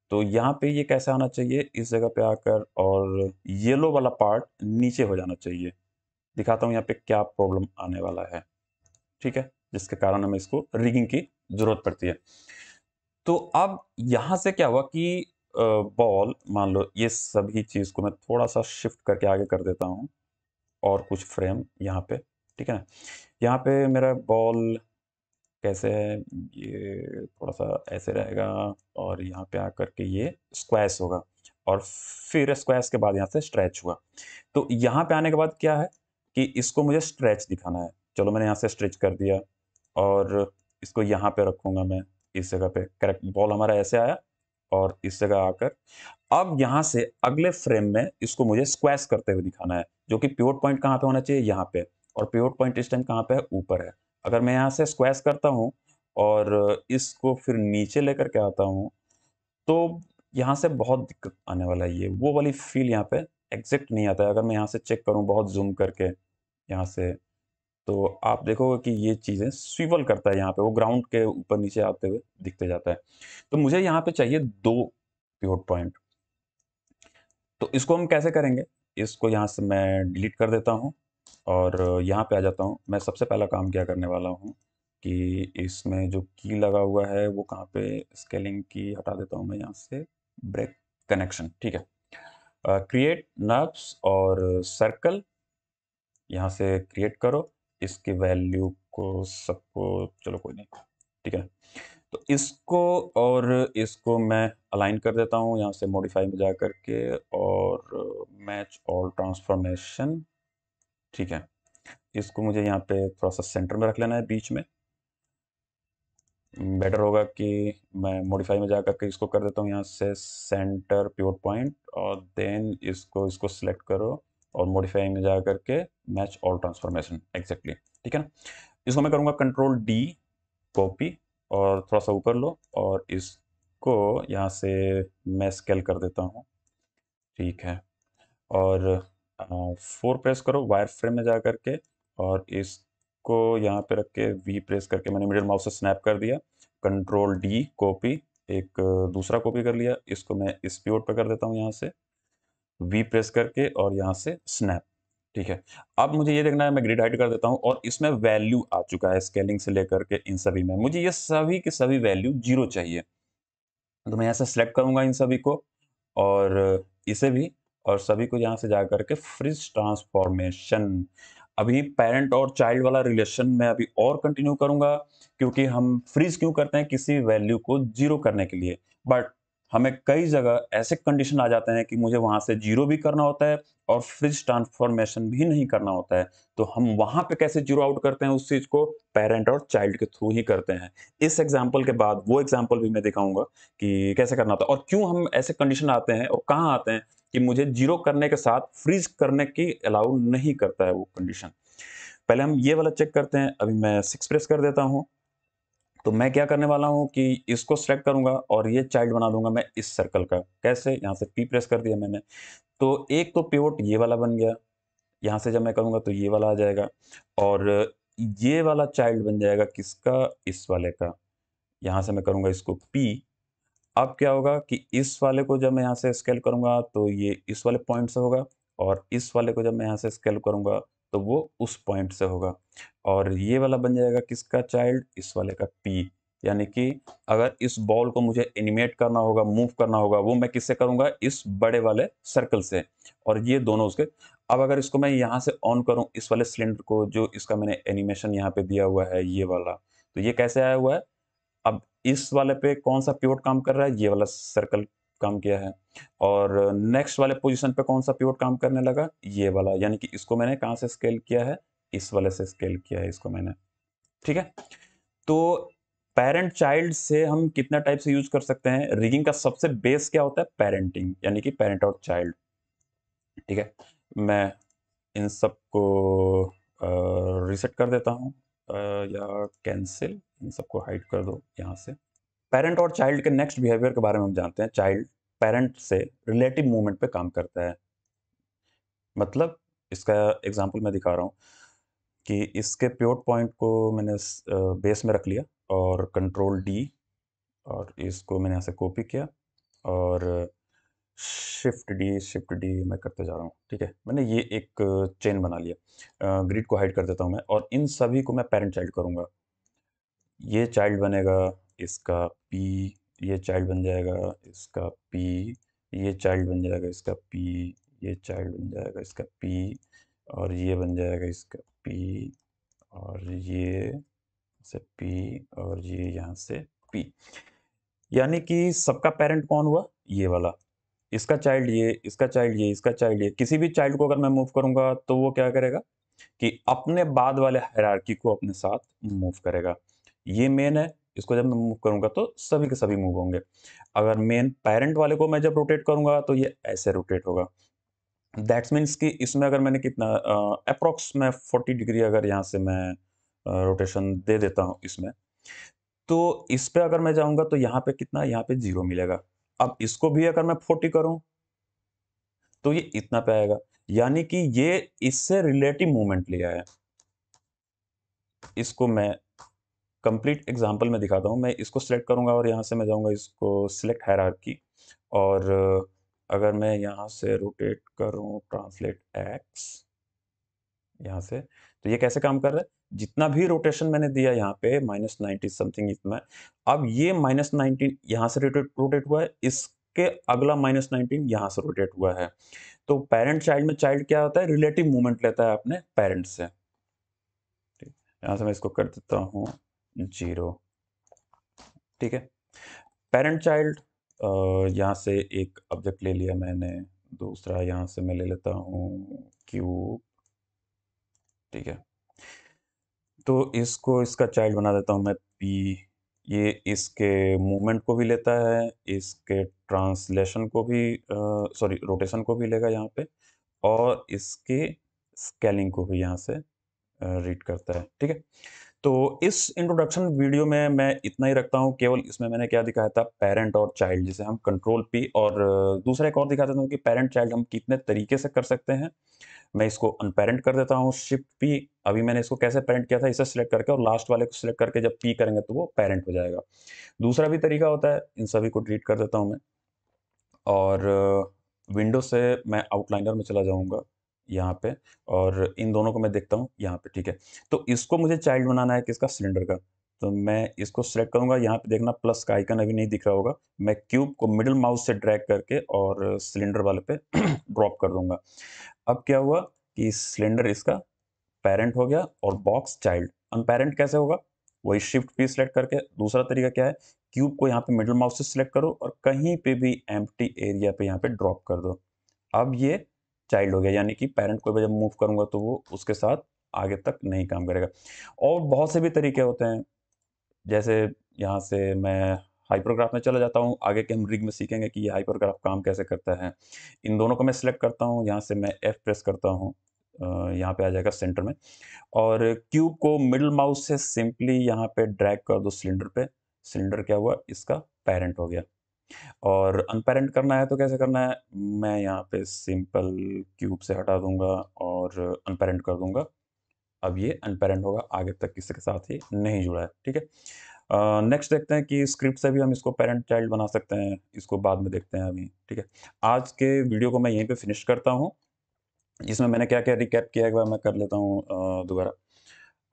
[SPEAKER 1] तो यहाँ पे ये कैसे आना चाहिए इस जगह पे आकर और येलो वाला पार्ट नीचे हो जाना चाहिए दिखाता हूँ यहाँ पे क्या प्रॉब्लम आने वाला है ठीक है जिसके कारण हमें इसको रिगिंग की जरूरत पड़ती है तो अब यहाँ से क्या हुआ कि बॉल मान लो ये सभी चीज़ को मैं थोड़ा सा शिफ्ट करके आगे कर देता हूँ और कुछ फ्रेम यहाँ पे ठीक है ना यहाँ पे मेरा बॉल कैसे है ये थोड़ा सा ऐसे रहेगा और यहाँ पे आकर के ये स्क्वास होगा और फिर स्क्वास के बाद यहाँ से स्ट्रेच हुआ तो यहाँ पे आने के बाद क्या है कि इसको मुझे स्ट्रेच दिखाना है चलो मैंने यहाँ से स्ट्रेच कर दिया और इसको यहाँ पे रखूँगा मैं इस जगह पे करेक्ट बॉल हमारा ऐसे आया और इस जगह आकर अब यहाँ से अगले फ्रेम में इसको मुझे स्क्वैश करते हुए दिखाना है जो कि प्योर पॉइंट कहाँ पे होना चाहिए यहाँ पे और प्योर पॉइंट इस टाइम कहाँ पे है ऊपर है अगर मैं यहाँ से स्क्वैश करता हूँ और इसको फिर नीचे लेकर के आता हूँ तो यहाँ से बहुत दिक्कत आने वाला है ये वो वाली फील यहाँ पे एग्जैक्ट नहीं आता है अगर मैं यहाँ से चेक करूँ बहुत जूम करके यहाँ से तो आप देखोगे कि ये चीज़ें स्विवल करता है यहाँ पे वो ग्राउंड के ऊपर नीचे आते हुए दिखते जाता है तो मुझे यहाँ पे चाहिए दो प्योर पॉइंट तो इसको हम कैसे करेंगे इसको यहाँ से मैं डिलीट कर देता हूँ और यहाँ पे आ जाता हूँ मैं सबसे पहला काम क्या करने वाला हूँ कि इसमें जो की लगा हुआ है वो कहाँ पे स्केलिंग की हटा देता हूँ मैं यहाँ से ब्रेक कनेक्शन ठीक है क्रिएट नर्व्स और सर्कल यहाँ से क्रिएट करो इसकी वैल्यू को सबको चलो कोई नहीं ठीक है तो इसको और इसको मैं अलाइन कर देता हूँ यहाँ से मॉडिफाई में जा करके और मैच ऑल ट्रांसफॉर्मेशन ठीक है इसको मुझे यहाँ पे थोड़ा सा सेंटर में रख लेना है बीच में बेटर होगा कि मैं मॉडिफाई में जा करके इसको कर देता हूँ यहाँ से सेंटर प्योर पॉइंट और देन इसको इसको सिलेक्ट करो और मॉडिफाइंग में जा करके मैच ऑल ट्रांसफॉर्मेशन एक्जैक्टली ठीक है ना इसको मैं करूँगा कंट्रोल डी कॉपी और थोड़ा सा ऊपर लो और इसको यहाँ से मैं स्केल कर देता हूँ ठीक है और फोर प्रेस करो वायर फ्रेम में जा करके और इसको यहाँ पे रख के वी प्रेस करके मैंने मिडिल माउस से स्नैप कर दिया कंट्रोल डी कॉपी एक दूसरा कॉपी कर लिया इसको मैं इस पे पर कर देता हूँ यहाँ से वी प्रेस करके और यहाँ से स्नैप ठीक है अब मुझे ये देखना है मैं ग्रिड हाइड कर देता हूँ और इसमें वैल्यू आ चुका है स्केलिंग से लेकर के इन सभी में मुझे ये सभी के सभी वैल्यू जीरो चाहिए तो मैं यहाँ से सेलेक्ट करूंगा इन सभी को और इसे भी और सभी को यहाँ से जा करके फ्रिज ट्रांसफॉर्मेशन अभी पेरेंट और चाइल्ड वाला रिलेशन में अभी और कंटिन्यू करूंगा क्योंकि हम फ्रीज क्यों करते हैं किसी वैल्यू को जीरो करने के लिए बट हमें कई जगह ऐसे कंडीशन आ जाते हैं कि मुझे वहाँ से जीरो भी करना होता है और फ्रिज ट्रांसफॉर्मेशन भी नहीं करना होता है तो हम वहाँ पे कैसे जीरो आउट करते हैं उस चीज़ को पेरेंट और चाइल्ड के थ्रू ही करते हैं इस एग्जाम्पल के बाद वो एग्जाम्पल भी मैं दिखाऊंगा कि कैसे करना होता है और क्यों हम ऐसे कंडीशन आते हैं और कहाँ आते हैं कि मुझे जीरो करने के साथ फ्रिज करने की अलाउ नहीं करता है वो कंडीशन पहले हम ये वाला चेक करते हैं अभी मैं सिक्स प्रेस कर देता हूँ तो मैं क्या करने वाला हूँ कि इसको सेलेक्ट करूँगा और ये चाइल्ड बना दूंगा मैं इस सर्कल का कैसे यहाँ से पी प्रेस कर दिया मैंने तो एक तो पिवट ये वाला बन गया यहाँ से जब मैं करूँगा तो ये वाला आ जाएगा और ये वाला चाइल्ड बन जाएगा किसका इस वाले का यहाँ से मैं करूँगा इसको पी अब क्या होगा कि इस वाले को जब मैं यहाँ से स्केल करूँगा तो ये इस वाले पॉइंट से होगा और इस वाले को जब मैं यहाँ से स्केल करूँगा तो वो उस पॉइंट से होगा और ये वाला बन जाएगा किसका चाइल्ड इस वाले का पी यानी कि अगर इस बॉल को मुझे एनिमेट करना होगा मूव करना होगा वो मैं किससे करूंगा इस बड़े वाले सर्कल से और ये दोनों उसके अब अगर इसको मैं यहाँ से ऑन करूँ इस वाले सिलेंडर को जो इसका मैंने एनिमेशन यहाँ पे दिया हुआ है ये वाला तो ये कैसे आया हुआ है अब इस वाले पे कौन सा प्योट काम कर रहा है ये वाला सर्कल काम किया है और नेक्स्ट वाले पोजीशन पे कौन सा पिवट काम करने लगा ये वाला यानी कि इसको मैंने कहाँ से स्केल किया है इस वाले से स्केल किया है इसको मैंने ठीक है तो पेरेंट चाइल्ड से हम कितना टाइप से यूज कर सकते हैं रिगिंग का सबसे बेस क्या होता है पेरेंटिंग यानी कि पेरेंट और चाइल्ड ठीक है मैं इन सब को रिसेट कर देता हूँ या कैंसिल इन सबको हाइड कर दो यहाँ से पेरेंट और चाइल्ड के नेक्स्ट बिहेवियर के बारे में हम जानते हैं चाइल्ड पेरेंट से रिलेटिव मूवमेंट पे काम करता है मतलब इसका एग्जाम्पल मैं दिखा रहा हूँ कि इसके प्योर पॉइंट को मैंने बेस में रख लिया और कंट्रोल डी और इसको मैंने यहाँ से कॉपी किया और शिफ्ट डी शिफ्ट डी मैं करते जा रहा हूँ ठीक है मैंने ये एक चेन बना लिया ग्रिड को हाइड कर देता हूँ मैं और इन सभी को मैं पेरेंट चाइल्ड करूँगा ये चाइल्ड बनेगा इसका पी ये चाइल्ड बन जाएगा इसका पी ये चाइल्ड बन जाएगा इसका पी ये चाइल्ड बन जाएगा इसका पी और ये बन जाएगा इसका पी और ये से पी और ये यहाँ से पी यानी कि सबका पेरेंट कौन हुआ ये वाला इसका चाइल्ड ये इसका चाइल्ड ये इसका चाइल्ड ये किसी भी चाइल्ड को अगर मैं मूव करूंगा तो वो क्या करेगा कि अपने बाद वाले हैरार्की को अपने साथ मूव करेगा ये मेन है इसको जब मैं मूव करूंगा तो सभी के सभी मूव होंगे अगर मेन पेरेंट वाले को मैं जब रोटेट करूंगा तो ये ऐसे रोटेट होगा दैट्स मीन्स कि इसमें अगर मैंने कितना अप्रोक्स में फोर्टी डिग्री अगर यहाँ से मैं रोटेशन दे देता हूँ इसमें तो इस पर अगर मैं जाऊँगा तो यहाँ पे कितना यहाँ पे जीरो मिलेगा अब इसको भी अगर मैं फोर्टी करूँ तो ये इतना पे आएगा यानी कि ये इससे रिलेटिव मूवमेंट लिया है इसको मैं कंप्लीट एग्जांपल मैं दिखाता हूँ मैं इसको सिलेक्ट करूँगा और यहाँ से मैं जाऊँगा इसको सिलेक्ट हायरार्की और अगर मैं यहाँ से रोटेट करूँ ट्रांसलेट एक्स यहाँ से तो ये कैसे काम कर रहा है जितना भी रोटेशन मैंने दिया यहाँ पे माइनस नाइन्टी समथिंग इतना अब ये माइनस नाइन्टी यहाँ से रोटेट रोटेट हुआ है इसके अगला माइनस नाइनटीन यहाँ से रोटेट हुआ है तो पेरेंट चाइल्ड में चाइल्ड क्या होता है रिलेटिव मूवमेंट लेता है अपने पेरेंट्स से यहाँ से मैं इसको कर देता हूँ जीरो ठीक है पेरेंट चाइल्ड यहाँ से एक ऑब्जेक्ट ले लिया मैंने दूसरा यहाँ से मैं ले लेता हूँ क्यूब ठीक है तो इसको इसका चाइल्ड बना देता हूँ मैं पी ये इसके मूवमेंट को भी लेता है इसके ट्रांसलेशन को भी सॉरी रोटेशन को भी लेगा यहाँ पे और इसके स्केलिंग को भी यहाँ से रीड करता है ठीक है तो इस इंट्रोडक्शन वीडियो में मैं इतना ही रखता हूँ केवल इसमें मैंने क्या दिखाया था पेरेंट और चाइल्ड जिसे हम कंट्रोल पी और दूसरा एक और दिखा देता हूँ कि पेरेंट चाइल्ड हम कितने तरीके से कर सकते हैं मैं इसको अनपेरेंट कर देता हूँ शिफ्ट पी अभी मैंने इसको कैसे पेरेंट किया था इसे सिलेक्ट करके और लास्ट वाले को सिलेक्ट करके जब पी करेंगे तो वो पेरेंट हो जाएगा दूसरा भी तरीका होता है इन सभी को डिलीट कर देता हूँ मैं और विंडो से मैं आउटलाइनर में चला जाऊँगा यहाँ पे और इन दोनों को मैं देखता हूँ यहाँ पे ठीक है तो इसको मुझे चाइल्ड बनाना है किसका सिलेंडर का तो मैं इसको सेलेक्ट करूंगा यहाँ पे देखना प्लस का आइकन अभी नहीं दिख रहा होगा मैं क्यूब को मिडिल माउस से ड्रैग करके और सिलेंडर वाले पे ड्रॉप कर दूंगा अब क्या हुआ कि सिलेंडर इसका पेरेंट हो गया और बॉक्स चाइल्ड अनपेरेंट कैसे होगा वही शिफ्ट पी सिलेक्ट करके दूसरा तरीका क्या है क्यूब को यहाँ पे मिडिल माउस से सिलेक्ट करो और कहीं पे भी एम्प्टी एरिया पे यहाँ पे ड्रॉप कर दो अब ये चाइल्ड हो गया यानी कि पेरेंट को जब मूव करूँगा तो वो उसके साथ आगे तक नहीं काम करेगा और बहुत से भी तरीके होते हैं जैसे यहाँ से मैं हाइपरग्राफ में चला जाता हूँ आगे के हम रिग में सीखेंगे कि ये हाइपरग्राफ काम कैसे करता है इन दोनों को मैं सिलेक्ट करता हूँ यहाँ से मैं एफ़ प्रेस करता हूँ यहाँ पे आ जाएगा सेंटर में और क्यूब को मिडल माउस से सिंपली यहाँ पे ड्रैग कर दो सिलेंडर पे सिलेंडर क्या हुआ इसका पेरेंट हो गया और अनपेरेंट करना है तो कैसे करना है मैं यहाँ पे सिंपल क्यूब से हटा दूंगा और अनपेरेंट कर दूंगा अब ये अनपेरेंट होगा आगे तक किसी के साथ ही नहीं जुड़ा है ठीक है नेक्स्ट देखते हैं कि स्क्रिप्ट से भी हम इसको पेरेंट चाइल्ड बना सकते हैं इसको बाद में देखते हैं अभी ठीक है आज के वीडियो को मैं यहीं पे फिनिश करता हूँ इसमें मैंने क्या क्या रिकैप किया है मैं कर लेता हूँ दोबारा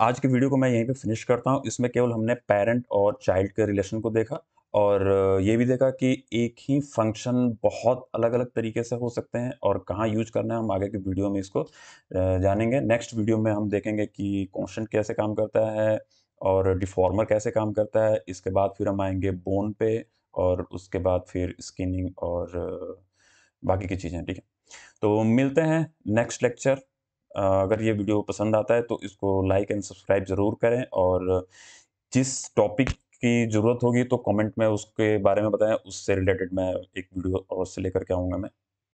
[SPEAKER 1] आज के वीडियो को मैं यहीं पे फिनिश करता हूँ इसमें केवल हमने पेरेंट और चाइल्ड के रिलेशन को देखा और ये भी देखा कि एक ही फंक्शन बहुत अलग अलग तरीके से हो सकते हैं और कहाँ यूज करना है हम आगे के वीडियो में इसको जानेंगे नेक्स्ट वीडियो में हम देखेंगे कि कॉन्स्टेंट कैसे काम करता है और डिफॉर्मर कैसे काम करता है इसके बाद फिर हम आएंगे बोन पे और उसके बाद फिर स्किनिंग और बाकी की चीज़ें ठीक है तो मिलते हैं नेक्स्ट लेक्चर अगर ये वीडियो पसंद आता है तो इसको लाइक एंड सब्सक्राइब ज़रूर करें और जिस टॉपिक की ज़रूरत होगी तो कमेंट में उसके बारे में बताएं उससे रिलेटेड मैं एक वीडियो अवश्य लेकर के आऊँगा मैं